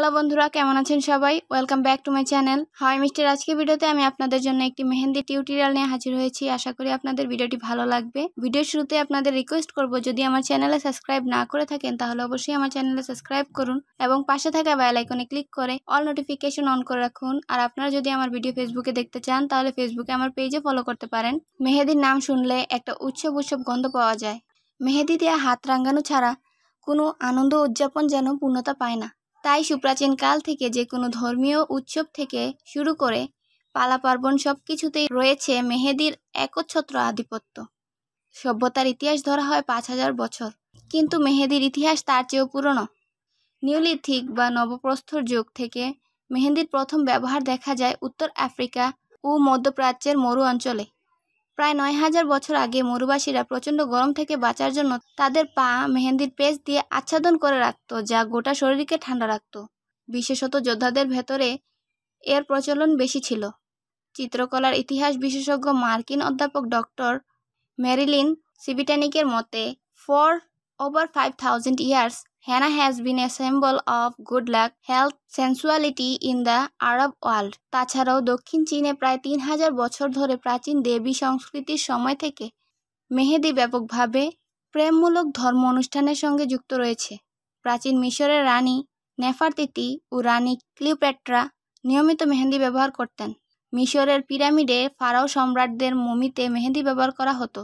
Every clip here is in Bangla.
হ্যালো বন্ধুরা কেমন আছেন সবাই welcome back to my channel হাওয়াই মিষ্টির আজকে ভিডিওতে আমি আপনাদের জন্য একটি মেহেন্দি টিউটোরিয়াল নিয়ে হাজির হয়েছি আশা করি আপনাদের ভিডিওটি ভালো লাগবে ভিডিওর শুরুতে আপনাদের রিকোয়েস্ট করব যদি আমার চ্যানেলে সাবস্ক্রাইব না করে থাকেন তাহলে অবশ্যই আমার চ্যানেলে সাবস্ক্রাইব করুন এবং পাশে থাকা বেল আইকনে ক্লিক করে অল নোটিফিকেশন অন করে রাখুন আর আপনারা যদি আমার ভিডিও ফেসবুকে দেখতে চান তাহলে ফেসবুকে আমার পেজে ফলো করতে পারেন মেহেদির নাম শুনলে একটা উৎসব উৎসব গন্ধ পাওয়া যায় মেহেদি দিয়ে হাত রাঙ্গানো ছাড়া কোনো আনন্দ উদযাপন যেন পূর্ণতা পায় না তাই সুপ্রাচীন কাল থেকে যে কোনো ধর্মীয় উৎসব থেকে শুরু করে পালা পার্বণ সব কিছুতেই রয়েছে মেহেদির একচ্ছত্র আধিপত্য সভ্যতার ইতিহাস ধরা হয় পাঁচ হাজার বছর কিন্তু মেহেদির ইতিহাস তার চেয়েও পুরনো নিউলিথিক বা নবপ্রস্থর যুগ থেকে মেহেদির প্রথম ব্যবহার দেখা যায় উত্তর আফ্রিকা ও মধ্যপ্রাচ্যের মরু অঞ্চলে প্রায় নয় হাজার বছর আগে মরুবাসীরা প্রচণ্ড গরম থেকে বাঁচার জন্য তাদের পা মেহেন্দির পেজ দিয়ে আচ্ছাদন করে রাখত যা গোটা শরীরকে ঠান্ডা রাখত বিশেষত যোদ্ধাদের ভেতরে এর প্রচলন বেশি ছিল চিত্রকলার ইতিহাস বিশেষজ্ঞ মার্কিন অধ্যাপক ডক্টর ম্যারিলিন সিবিটানিকের মতে for over five thousand years henna has been a symbol of good luck health sensuality in the Arab world তাছাড়াও দক্ষিণ চীনে প্রায় তিন হাজার বছর ধরে প্রাচীন দেবী সংস্কৃতির সময় থেকে মেহেদি ব্যাপকভাবে প্রেমমূলক ধর্ম অনুষ্ঠানের সঙ্গে যুক্ত রয়েছে প্রাচীন মিশরের রানী নেফারতিতি ও রানী ক্লিউপ্যাট্রা নিয়মিত মেহেন্দি ব্যবহার করতেন মিশরের পিরামিডে ফারাও সম্রাটদের মমিতে মেহেন্দি ব্যবহার করা হতো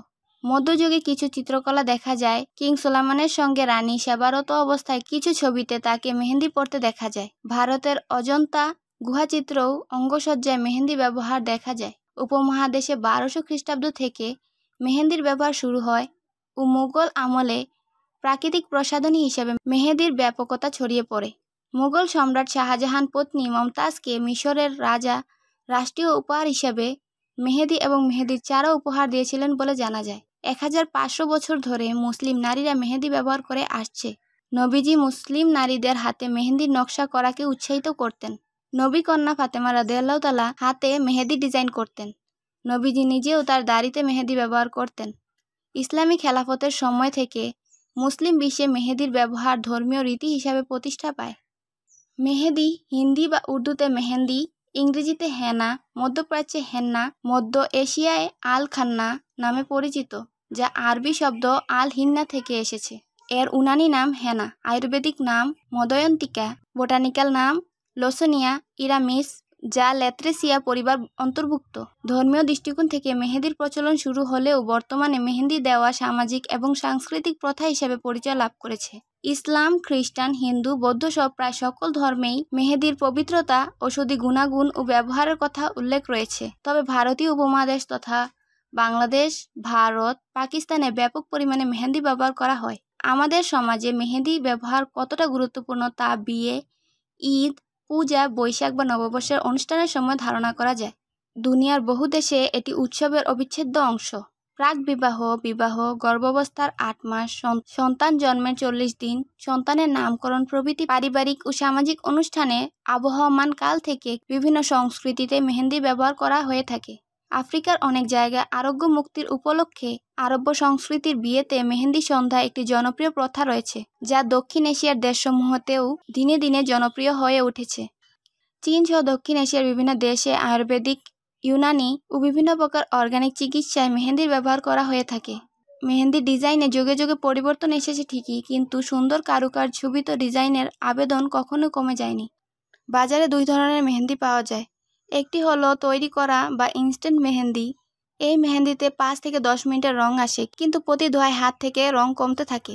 মধ্যযুগে কিছু চিত্রকলা দেখা যায় কিং সোলামানের সঙ্গে রানী সেবারত অবস্থায় কিছু ছবিতে তাকে মেহেন্দি পরতে দেখা যায় ভারতের অজন্তা গুহাচিত্রও অঙ্গসজ্জায় মেহেন্দি ব্যবহার দেখা যায় উপমহাদেশে বারোশো খ্রিস্টাব্দ থেকে মেহেন্দির ব্যবহার শুরু হয় ও মুঘল আমলে প্রাকৃতিক প্রসাধনী হিসেবে মেহেদির ব্যাপকতা ছড়িয়ে পড়ে মুঘল সম্রাট শাহজাহান পত্নী মমতাজকে মিশরের রাজা রাষ্ট্রীয় উপহার হিসেবে মেহেদি এবং মেহেদির চারা উপহার দিয়েছিলেন বলে জানা যায় এক হাজার পাঁচশো বছর ধরে মুসলিম নারীরা মেহেদি ব্যবহার করে আসছে নবীজি মুসলিম নারীদের হাতে মেহেন্দির নকশা করাকে উৎসাহিত করতেন নবী কন্যা ফাতেমা রাদিয়াল্লাহ তালা হাতে মেহেদি ডিজাইন করতেন নবীজি নিজেও তার দাড়িতে মেহেদি ব্যবহার করতেন ইসলামী খেলাফতের সময় থেকে মুসলিম বিশ্বে মেহেদির ব্যবহার ধর্মীয় রীতি হিসাবে প্রতিষ্ঠা পায় মেহেদি হিন্দি বা উর্দুতে মেহেন্দি ইংরেজিতে হেনা মধ্যপ্রাচ্যে হেন্না মধ্য এশিয়ায় আল খান্না নামে পরিচিত যা আরবি শব্দ আল হিন্না থেকে এসেছে এর উনানি নাম হেনা আয়ুর্বেদিক নাম মদয়ন্তিকা বোটানিক্যাল নাম লোসনিয়া ইরামিস যা লেত্রেসিয়া পরিবার অন্তর্ভুক্ত ধর্মীয় দৃষ্টিকোণ থেকে মেহেদির প্রচলন শুরু হলেও বর্তমানে মেহেন্দি দেওয়া সামাজিক এবং সাংস্কৃতিক প্রথা হিসেবে পরিচয় লাভ করেছে ইসলাম খ্রিস্টান হিন্দু বৌদ্ধ সব প্রায় সকল ধর্মেই মেহেদির পবিত্রতা ঔষধি গুণাগুণ ও ব্যবহারের কথা উল্লেখ রয়েছে তবে ভারতীয় উপমহাদেশ তথা বাংলাদেশ ভারত পাকিস্তানে ব্যাপক পরিমাণে মেহেন্দি ব্যবহার করা হয় আমাদের সমাজে মেহেন্দি ব্যবহার কতটা গুরুত্বপূর্ণ তা বিয়ে ঈদ পূজা বৈশাখ বা নববর্ষের অনুষ্ঠানের সময় ধারণা করা যায় দুনিয়ার বহু দেশে এটি উৎসবের অবিচ্ছেদ্য অংশ প্রাক বিবাহ বিবাহ গর্ভাবস্থার আট মাস সন্তান জন্মের চল্লিশ দিন সন্তানের নামকরণ প্রভৃতি পারিবারিক ও সামাজিক অনুষ্ঠানে আবহমান কাল থেকে বিভিন্ন সংস্কৃতিতে মেহেন্দি ব্যবহার করা হয়ে থাকে আফ্রিকার অনেক জায়গায় আরোগ্য মুক্তির উপলক্ষে আরব্য সংস্কৃতির বিয়েতে মেহেন্দি সন্ধ্যা একটি জনপ্রিয় প্রথা রয়েছে যা দক্ষিণ এশিয়ার দেশসমূহতেও দিনে দিনে জনপ্রিয় হয়ে উঠেছে চীন সহ দক্ষিণ এশিয়ার বিভিন্ন দেশে আয়ুর্বেদিক ইউনানি ও বিভিন্ন প্রকার অর্গানিক চিকিৎসায় মেহেন্দির ব্যবহার করা হয়ে থাকে মেহেন্দির ডিজাইনে যুগে যুগে পরিবর্তন এসেছে ঠিকই কিন্তু সুন্দর কারুকার ছবিত ডিজাইনের আবেদন কখনো কমে যায়নি বাজারে দুই ধরনের মেহেন্দি পাওয়া যায় একটি হলো তৈরি করা বা ইনস্ট্যান্ট মেহেন্দি এই মেহেন্দিতে পাঁচ থেকে দশ মিনিটের রং আসে কিন্তু প্রতি ধোয়ায় হাত থেকে রং কমতে থাকে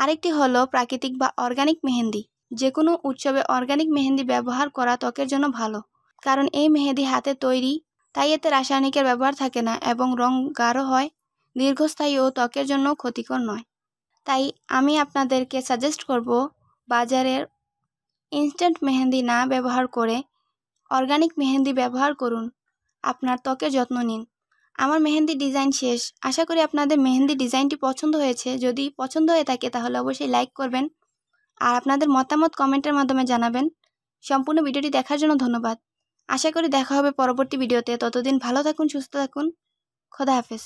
আরেকটি হলো প্রাকৃতিক বা অর্গানিক মেহেন্দি যে কোনো উৎসবে অর্গানিক মেহেন্দি ব্যবহার করা ত্বকের জন্য ভালো কারণ এই মেহেদি হাতে তৈরি তাই এতে রাসায়নিকের ব্যবহার থাকে না এবং রং গাঢ় হয় দীর্ঘস্থায়ী ও ত্বকের জন্য ক্ষতিকর নয় তাই আমি আপনাদেরকে সাজেস্ট করব বাজারের ইনস্ট্যান্ট মেহেন্দি না ব্যবহার করে অর্গানিক মেহেন্দি ব্যবহার করুন আপনার ত্বকের যত্ন নিন আমার মেহেন্দি ডিজাইন শেষ আশা করি আপনাদের মেহেন্দি ডিজাইনটি পছন্দ হয়েছে যদি পছন্দ হয়ে থাকে তাহলে অবশ্যই লাইক করবেন আর আপনাদের মতামত কমেন্টের মাধ্যমে জানাবেন সম্পূর্ণ ভিডিওটি দেখার জন্য ধন্যবাদ আশা করি দেখা হবে পরবর্তী ভিডিওতে ততদিন ভালো থাকুন সুস্থ থাকুন খোদা হাফেজ